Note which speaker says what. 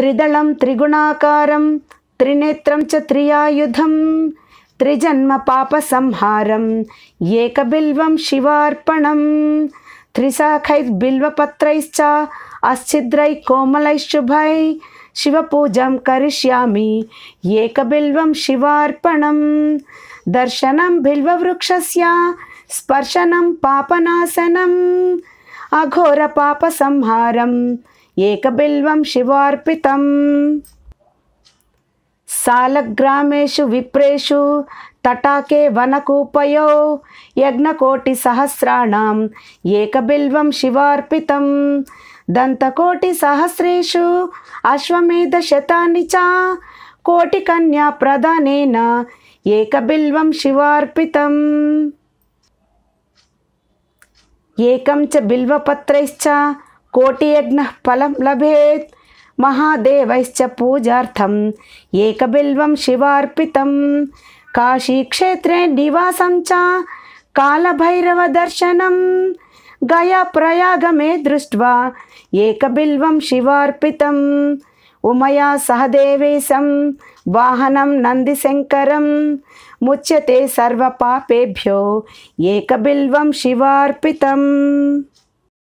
Speaker 1: त्रिदलं त्रिगुणाकारं त्रिनेत्रं च त्रियायुधं त्रिजन्मपापसंहारं एकबिल्वं शिवार्पणं त्रिशाखैर्बिल्वपत्रैश्च कोमलै शुभै शिवपूजं करिष्यामि एकबिल्वं शिवार्पणं दर्शनं बिल्ववृक्षस्य स्पर्शनं पापनाशनम् अघोरपापसंहारम् ఏకబిల్వం శివార్పితం సాలగ్రామేషు విప్రేషు తటాకే వనకూపయో యజ్ఞకోటి సహస్రాణం ఏకబిల్వం శివార్పితం దంతకోటి సహస్రేషు అశ్వమేధ శతాన్ని చ కోటి కన్యా ప్రధానేన ఏకబిల్వం శివార్పితం ఏకం చ బిల్వపత్రైశ్చ कोटियज्ञः फलं लभेत् महादेवैश्च पूजार्थम् एकबिल्वं शिवार्पितं काशीक्षेत्रे दर्शन गया प्रयाग मे दृष्ट्वा एक शिवार्पितम् उमया सह देवेशं वाहनं मुच्यते सर्वपापेभ्यो एक शिवार्पितम्